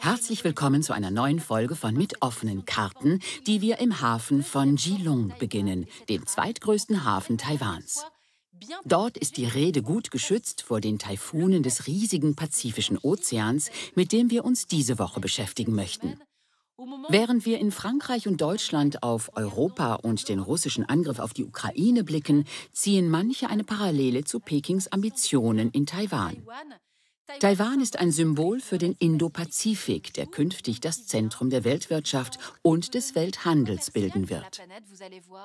Herzlich willkommen zu einer neuen Folge von Mit offenen Karten, die wir im Hafen von Jilong beginnen, dem zweitgrößten Hafen Taiwans. Dort ist die Rede gut geschützt vor den Taifunen des riesigen Pazifischen Ozeans, mit dem wir uns diese Woche beschäftigen möchten. Während wir in Frankreich und Deutschland auf Europa und den russischen Angriff auf die Ukraine blicken, ziehen manche eine Parallele zu Pekings Ambitionen in Taiwan. Taiwan ist ein Symbol für den Indo-Pazifik, der künftig das Zentrum der Weltwirtschaft und des Welthandels bilden wird.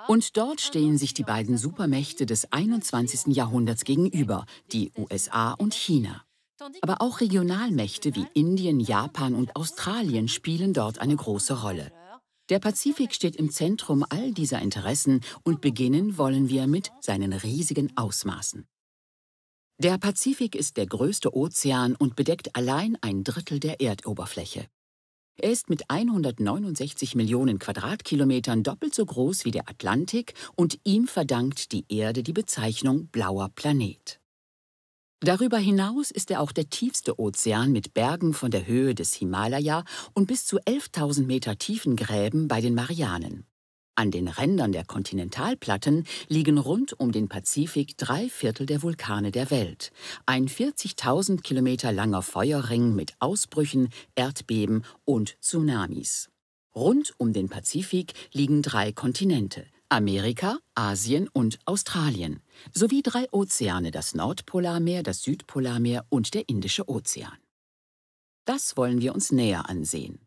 Und dort stehen sich die beiden Supermächte des 21. Jahrhunderts gegenüber, die USA und China. Aber auch Regionalmächte wie Indien, Japan und Australien spielen dort eine große Rolle. Der Pazifik steht im Zentrum all dieser Interessen und beginnen wollen wir mit seinen riesigen Ausmaßen. Der Pazifik ist der größte Ozean und bedeckt allein ein Drittel der Erdoberfläche. Er ist mit 169 Millionen Quadratkilometern doppelt so groß wie der Atlantik und ihm verdankt die Erde die Bezeichnung blauer Planet. Darüber hinaus ist er auch der tiefste Ozean mit Bergen von der Höhe des Himalaya und bis zu 11.000 Meter tiefen Gräben bei den Marianen. An den Rändern der Kontinentalplatten liegen rund um den Pazifik drei Viertel der Vulkane der Welt. Ein 40.000 Kilometer langer Feuerring mit Ausbrüchen, Erdbeben und Tsunamis. Rund um den Pazifik liegen drei Kontinente. Amerika, Asien und Australien, sowie drei Ozeane, das Nordpolarmeer, das Südpolarmeer und der Indische Ozean. Das wollen wir uns näher ansehen.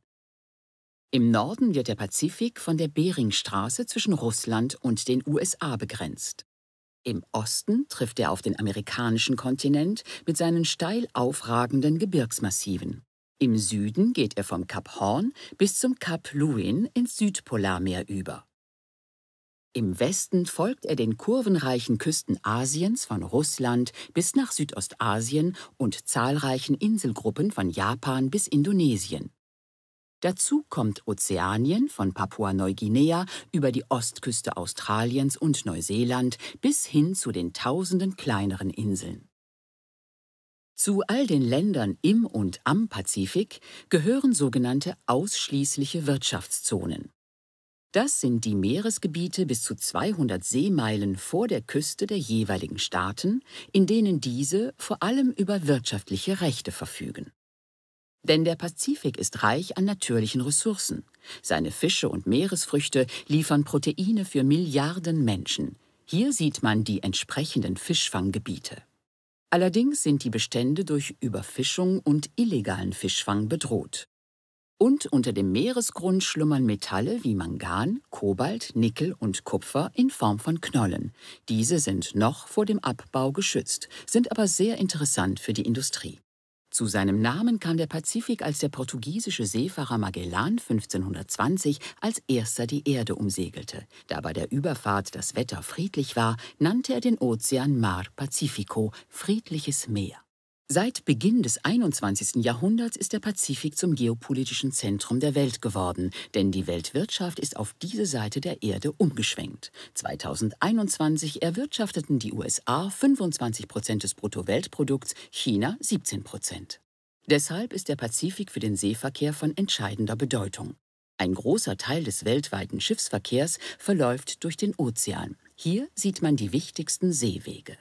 Im Norden wird der Pazifik von der Beringstraße zwischen Russland und den USA begrenzt. Im Osten trifft er auf den amerikanischen Kontinent mit seinen steil aufragenden Gebirgsmassiven. Im Süden geht er vom Kap Horn bis zum Kap Luin ins Südpolarmeer über. Im Westen folgt er den kurvenreichen Küsten Asiens von Russland bis nach Südostasien und zahlreichen Inselgruppen von Japan bis Indonesien. Dazu kommt Ozeanien von Papua-Neuguinea über die Ostküste Australiens und Neuseeland bis hin zu den tausenden kleineren Inseln. Zu all den Ländern im und am Pazifik gehören sogenannte ausschließliche Wirtschaftszonen. Das sind die Meeresgebiete bis zu 200 Seemeilen vor der Küste der jeweiligen Staaten, in denen diese vor allem über wirtschaftliche Rechte verfügen. Denn der Pazifik ist reich an natürlichen Ressourcen. Seine Fische und Meeresfrüchte liefern Proteine für Milliarden Menschen. Hier sieht man die entsprechenden Fischfanggebiete. Allerdings sind die Bestände durch Überfischung und illegalen Fischfang bedroht. Und unter dem Meeresgrund schlummern Metalle wie Mangan, Kobalt, Nickel und Kupfer in Form von Knollen. Diese sind noch vor dem Abbau geschützt, sind aber sehr interessant für die Industrie. Zu seinem Namen kam der Pazifik, als der portugiesische Seefahrer Magellan 1520 als erster die Erde umsegelte. Da bei der Überfahrt das Wetter friedlich war, nannte er den Ozean Mar Pacifico, friedliches Meer. Seit Beginn des 21. Jahrhunderts ist der Pazifik zum geopolitischen Zentrum der Welt geworden, denn die Weltwirtschaft ist auf diese Seite der Erde umgeschwenkt. 2021 erwirtschafteten die USA 25 Prozent des Bruttoweltprodukts, China 17 Prozent. Deshalb ist der Pazifik für den Seeverkehr von entscheidender Bedeutung. Ein großer Teil des weltweiten Schiffsverkehrs verläuft durch den Ozean. Hier sieht man die wichtigsten Seewege.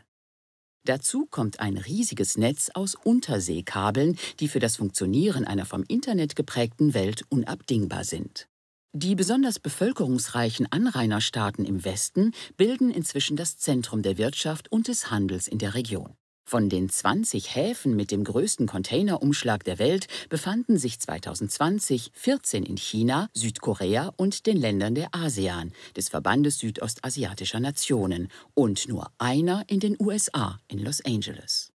Dazu kommt ein riesiges Netz aus Unterseekabeln, die für das Funktionieren einer vom Internet geprägten Welt unabdingbar sind. Die besonders bevölkerungsreichen Anrainerstaaten im Westen bilden inzwischen das Zentrum der Wirtschaft und des Handels in der Region. Von den 20 Häfen mit dem größten Containerumschlag der Welt befanden sich 2020 14 in China, Südkorea und den Ländern der ASEAN, des Verbandes südostasiatischer Nationen, und nur einer in den USA in Los Angeles.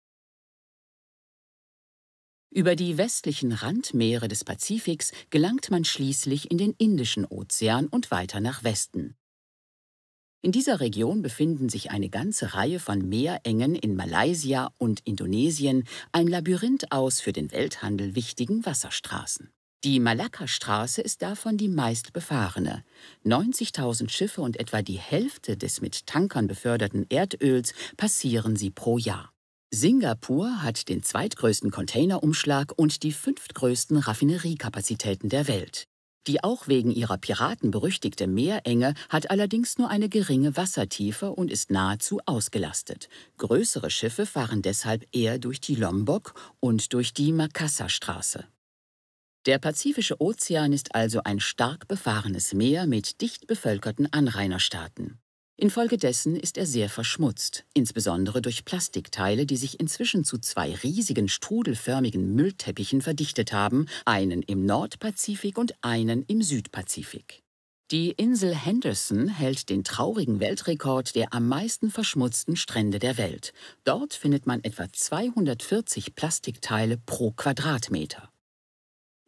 Über die westlichen Randmeere des Pazifiks gelangt man schließlich in den Indischen Ozean und weiter nach Westen. In dieser Region befinden sich eine ganze Reihe von Meerengen in Malaysia und Indonesien, ein Labyrinth aus für den Welthandel wichtigen Wasserstraßen. Die Malakka-Straße ist davon die meistbefahrene. 90.000 Schiffe und etwa die Hälfte des mit Tankern beförderten Erdöls passieren sie pro Jahr. Singapur hat den zweitgrößten Containerumschlag und die fünftgrößten Raffineriekapazitäten der Welt. Die auch wegen ihrer Piraten berüchtigte Meerenge hat allerdings nur eine geringe Wassertiefe und ist nahezu ausgelastet. Größere Schiffe fahren deshalb eher durch die Lombok und durch die Makassarstraße. Der Pazifische Ozean ist also ein stark befahrenes Meer mit dicht bevölkerten Anrainerstaaten. Infolgedessen ist er sehr verschmutzt, insbesondere durch Plastikteile, die sich inzwischen zu zwei riesigen strudelförmigen Müllteppichen verdichtet haben, einen im Nordpazifik und einen im Südpazifik. Die Insel Henderson hält den traurigen Weltrekord der am meisten verschmutzten Strände der Welt. Dort findet man etwa 240 Plastikteile pro Quadratmeter.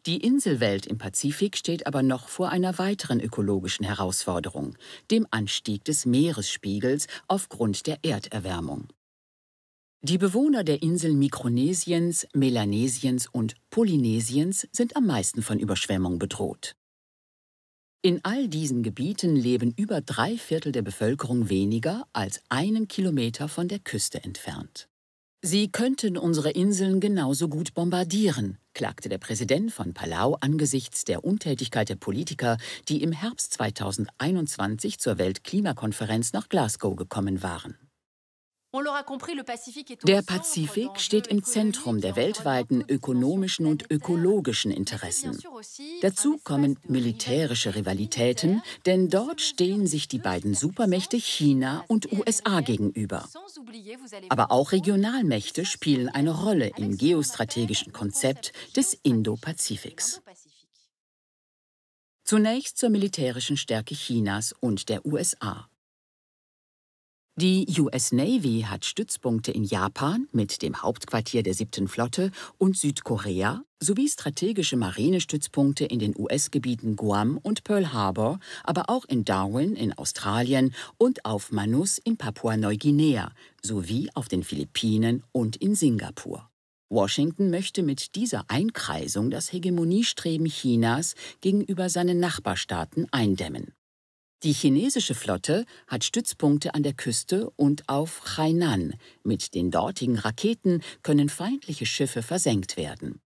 Die Inselwelt im Pazifik steht aber noch vor einer weiteren ökologischen Herausforderung, dem Anstieg des Meeresspiegels aufgrund der Erderwärmung. Die Bewohner der Inseln Mikronesiens, Melanesiens und Polynesiens sind am meisten von Überschwemmung bedroht. In all diesen Gebieten leben über drei Viertel der Bevölkerung weniger als einen Kilometer von der Küste entfernt. Sie könnten unsere Inseln genauso gut bombardieren, klagte der Präsident von Palau angesichts der Untätigkeit der Politiker, die im Herbst 2021 zur Weltklimakonferenz nach Glasgow gekommen waren. Der Pazifik steht im Zentrum der weltweiten ökonomischen und ökologischen Interessen. Dazu kommen militärische Rivalitäten, denn dort stehen sich die beiden Supermächte China und USA gegenüber. Aber auch Regionalmächte spielen eine Rolle im geostrategischen Konzept des Indo-Pazifiks. Zunächst zur militärischen Stärke Chinas und der USA. Die US Navy hat Stützpunkte in Japan mit dem Hauptquartier der 7. Flotte und Südkorea sowie strategische Marinestützpunkte in den US-Gebieten Guam und Pearl Harbor, aber auch in Darwin in Australien und auf Manus in Papua-Neuguinea sowie auf den Philippinen und in Singapur. Washington möchte mit dieser Einkreisung das Hegemoniestreben Chinas gegenüber seinen Nachbarstaaten eindämmen. Die chinesische Flotte hat Stützpunkte an der Küste und auf Hainan. Mit den dortigen Raketen können feindliche Schiffe versenkt werden.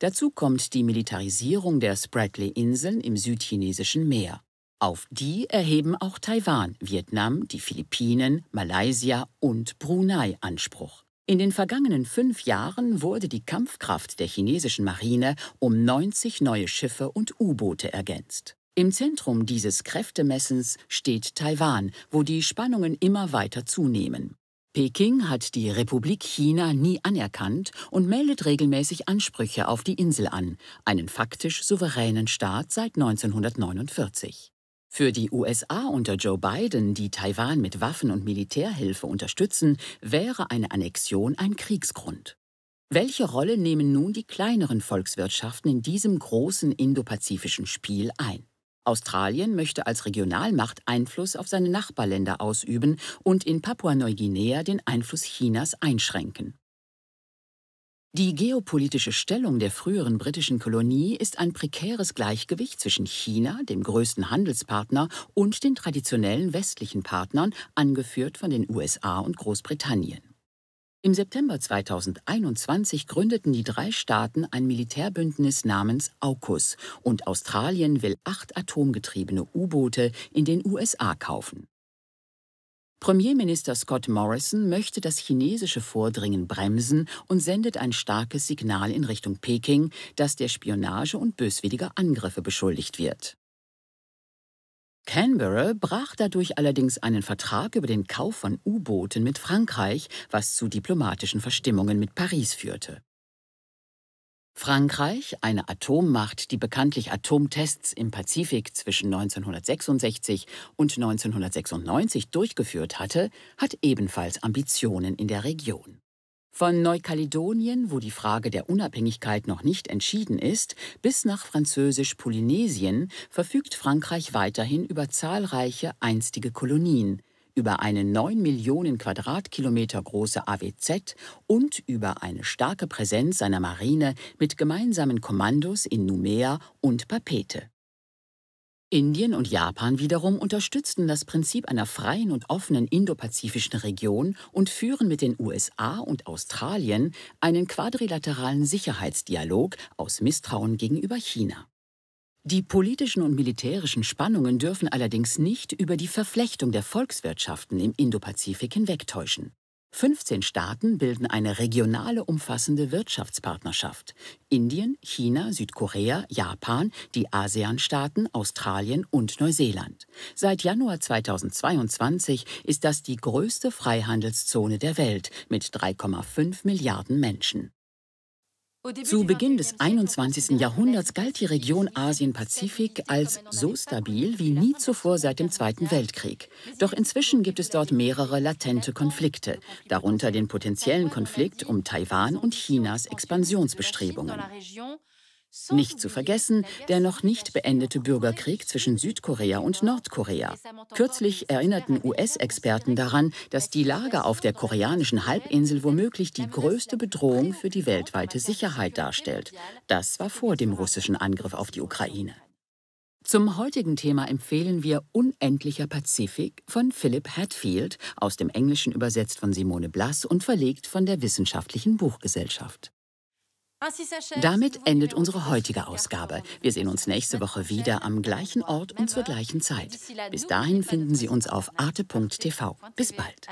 Dazu kommt die Militarisierung der Spratly-Inseln im südchinesischen Meer. Auf die erheben auch Taiwan, Vietnam, die Philippinen, Malaysia und Brunei Anspruch. In den vergangenen fünf Jahren wurde die Kampfkraft der chinesischen Marine um 90 neue Schiffe und U-Boote ergänzt. Im Zentrum dieses Kräftemessens steht Taiwan, wo die Spannungen immer weiter zunehmen. Peking hat die Republik China nie anerkannt und meldet regelmäßig Ansprüche auf die Insel an, einen faktisch souveränen Staat seit 1949. Für die USA unter Joe Biden, die Taiwan mit Waffen und Militärhilfe unterstützen, wäre eine Annexion ein Kriegsgrund. Welche Rolle nehmen nun die kleineren Volkswirtschaften in diesem großen indopazifischen Spiel ein? Australien möchte als Regionalmacht Einfluss auf seine Nachbarländer ausüben und in Papua-Neuguinea den Einfluss Chinas einschränken. Die geopolitische Stellung der früheren britischen Kolonie ist ein prekäres Gleichgewicht zwischen China, dem größten Handelspartner, und den traditionellen westlichen Partnern, angeführt von den USA und Großbritannien. Im September 2021 gründeten die drei Staaten ein Militärbündnis namens AUKUS und Australien will acht atomgetriebene U-Boote in den USA kaufen. Premierminister Scott Morrison möchte das chinesische Vordringen bremsen und sendet ein starkes Signal in Richtung Peking, das der Spionage und böswilliger Angriffe beschuldigt wird. Canberra brach dadurch allerdings einen Vertrag über den Kauf von U-Booten mit Frankreich, was zu diplomatischen Verstimmungen mit Paris führte. Frankreich, eine Atommacht, die bekanntlich Atomtests im Pazifik zwischen 1966 und 1996 durchgeführt hatte, hat ebenfalls Ambitionen in der Region. Von Neukaledonien, wo die Frage der Unabhängigkeit noch nicht entschieden ist, bis nach Französisch-Polynesien verfügt Frankreich weiterhin über zahlreiche einstige Kolonien, über eine 9 Millionen Quadratkilometer große AWZ und über eine starke Präsenz seiner Marine mit gemeinsamen Kommandos in Numea und Papete. Indien und Japan wiederum unterstützten das Prinzip einer freien und offenen indopazifischen Region und führen mit den USA und Australien einen quadrilateralen Sicherheitsdialog aus Misstrauen gegenüber China. Die politischen und militärischen Spannungen dürfen allerdings nicht über die Verflechtung der Volkswirtschaften im Indopazifik hinwegtäuschen. 15 Staaten bilden eine regionale umfassende Wirtschaftspartnerschaft. Indien, China, Südkorea, Japan, die ASEAN-Staaten, Australien und Neuseeland. Seit Januar 2022 ist das die größte Freihandelszone der Welt mit 3,5 Milliarden Menschen. Zu Beginn des 21. Jahrhunderts galt die Region Asien-Pazifik als so stabil wie nie zuvor seit dem Zweiten Weltkrieg. Doch inzwischen gibt es dort mehrere latente Konflikte, darunter den potenziellen Konflikt um Taiwan und Chinas Expansionsbestrebungen. Nicht zu vergessen der noch nicht beendete Bürgerkrieg zwischen Südkorea und Nordkorea. Kürzlich erinnerten US-Experten daran, dass die Lage auf der koreanischen Halbinsel womöglich die größte Bedrohung für die weltweite Sicherheit darstellt. Das war vor dem russischen Angriff auf die Ukraine. Zum heutigen Thema empfehlen wir Unendlicher Pazifik von Philip Hatfield, aus dem Englischen übersetzt von Simone Blass und verlegt von der Wissenschaftlichen Buchgesellschaft. Ah, Damit endet unsere heutige Ausgabe. Wir sehen uns nächste Woche wieder am gleichen Ort und zur gleichen Zeit. Bis dahin finden Sie uns auf arte.tv. Bis bald.